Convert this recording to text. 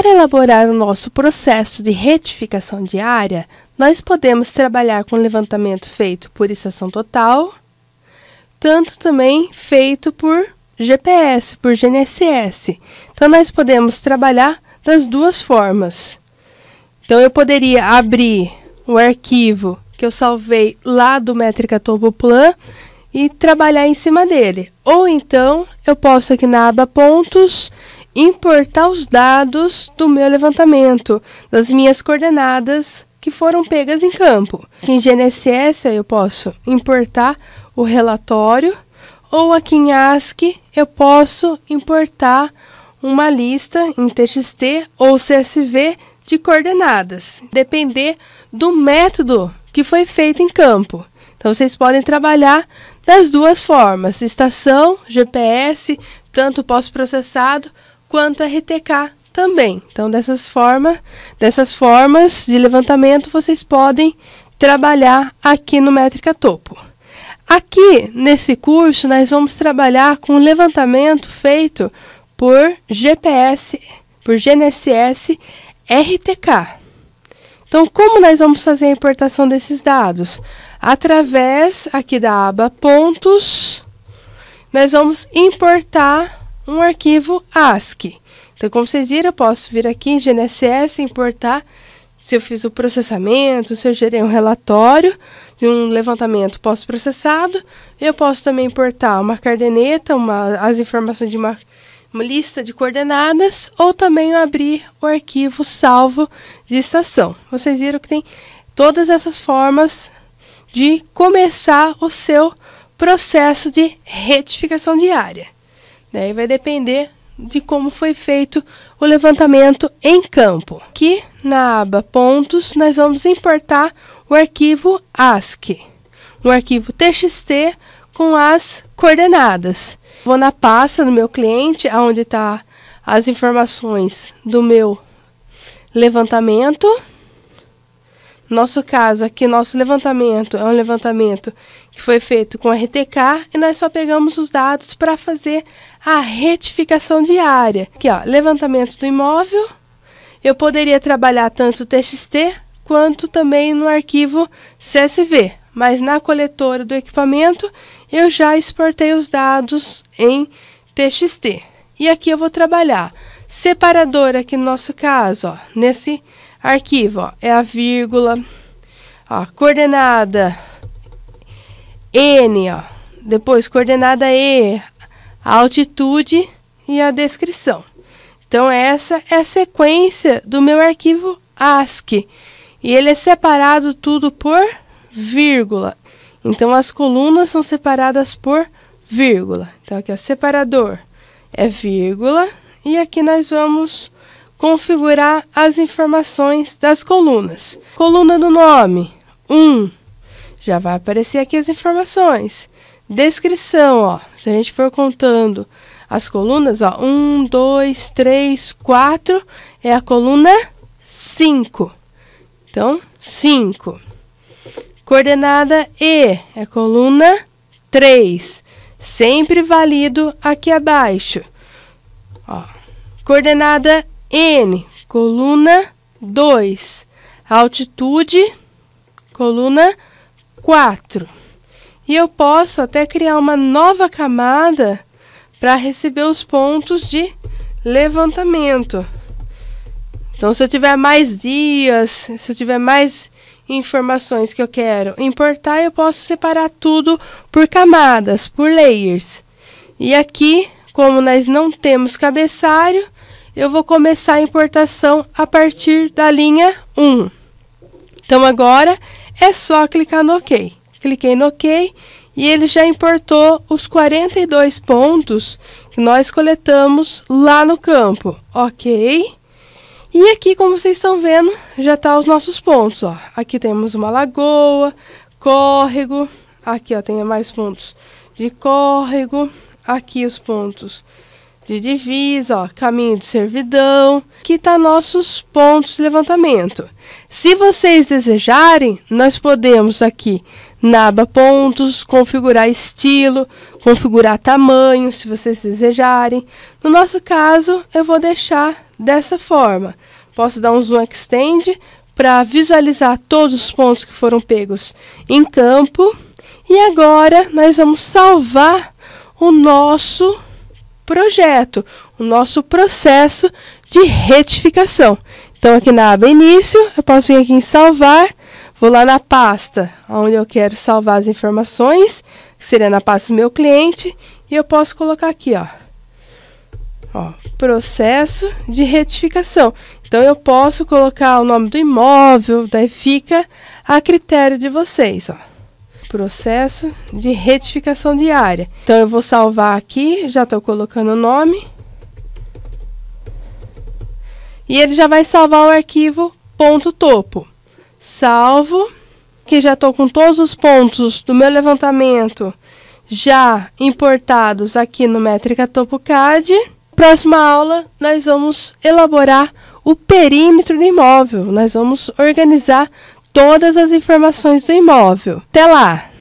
Para elaborar o nosso processo de retificação diária, nós podemos trabalhar com levantamento feito por estação total, tanto também feito por GPS, por GNSS. Então, nós podemos trabalhar das duas formas. Então, eu poderia abrir o arquivo que eu salvei lá do Métrica Topoplan e trabalhar em cima dele. Ou então, eu posso aqui na aba Pontos importar os dados do meu levantamento, das minhas coordenadas que foram pegas em campo. Aqui em GNSS eu posso importar o relatório ou aqui em ASCII eu posso importar uma lista em TXT ou CSV de coordenadas, depender do método que foi feito em campo. Então vocês podem trabalhar das duas formas, estação, GPS, tanto pós-processado quanto RTK também. Então, dessas, forma, dessas formas de levantamento, vocês podem trabalhar aqui no Métrica Topo. Aqui, nesse curso, nós vamos trabalhar com o levantamento feito por GPS, por GNSS RTK. Então, como nós vamos fazer a importação desses dados? Através aqui da aba Pontos, nós vamos importar um arquivo ASCII. Então, como vocês viram, eu posso vir aqui em GNSS, importar, se eu fiz o processamento, se eu gerei um relatório de um levantamento pós-processado, eu posso também importar uma cardeneta, uma, as informações de uma, uma lista de coordenadas, ou também abrir o arquivo salvo de estação. Vocês viram que tem todas essas formas de começar o seu processo de retificação diária. Né? E vai depender de como foi feito o levantamento em campo. Aqui na aba Pontos, nós vamos importar o arquivo ASCII, um arquivo TXT com as coordenadas. Vou na pasta do meu cliente, onde está as informações do meu levantamento. Nosso caso aqui, nosso levantamento é um levantamento que foi feito com RTK e nós só pegamos os dados para fazer a retificação diária. Aqui, ó, levantamento do imóvel. Eu poderia trabalhar tanto TXT quanto também no arquivo CSV, mas na coletora do equipamento eu já exportei os dados em TXT. E aqui eu vou trabalhar separador aqui no nosso caso, ó, nesse arquivo, ó, é a vírgula, ó, coordenada N, ó. Depois, coordenada E, altitude e a descrição. Então, essa é a sequência do meu arquivo ASCII. E ele é separado tudo por vírgula. Então, as colunas são separadas por vírgula. Então, aqui é separador, é vírgula. E aqui nós vamos configurar as informações das colunas. Coluna do nome, 1. Um, já vai aparecer aqui as informações. Descrição, ó. Se a gente for contando as colunas, ó. um dois três quatro É a coluna 5. Então, 5. Coordenada E é coluna 3. Sempre válido aqui abaixo. Ó. Coordenada N, coluna 2. Altitude, coluna 4. E eu posso até criar uma nova camada para receber os pontos de levantamento. Então, se eu tiver mais dias, se eu tiver mais informações que eu quero importar, eu posso separar tudo por camadas, por layers. E aqui, como nós não temos cabeçalho, eu vou começar a importação a partir da linha 1. Então, agora é só clicar no OK. Cliquei no OK e ele já importou os 42 pontos que nós coletamos lá no campo. OK. E aqui, como vocês estão vendo, já está os nossos pontos. Ó. Aqui temos uma lagoa, córrego. Aqui ó, tem mais pontos de córrego. Aqui os pontos de divisa, ó, caminho de servidão, que está nossos pontos de levantamento. Se vocês desejarem, nós podemos aqui na aba pontos, configurar estilo, configurar tamanho, se vocês desejarem. No nosso caso, eu vou deixar dessa forma. Posso dar um zoom extend para visualizar todos os pontos que foram pegos em campo. E agora, nós vamos salvar o nosso projeto, o nosso processo de retificação. Então, aqui na aba Início, eu posso vir aqui em Salvar, vou lá na pasta onde eu quero salvar as informações, que seria na pasta do Meu Cliente, e eu posso colocar aqui, ó, ó processo de retificação. Então, eu posso colocar o nome do imóvel, daí fica a critério de vocês, ó processo de retificação diária. Então, eu vou salvar aqui, já estou colocando o nome. E ele já vai salvar o arquivo ponto topo. Salvo, que já estou com todos os pontos do meu levantamento já importados aqui no Métrica Topo CAD. Próxima aula, nós vamos elaborar o perímetro do imóvel. Nós vamos organizar todas as informações do imóvel. Até lá!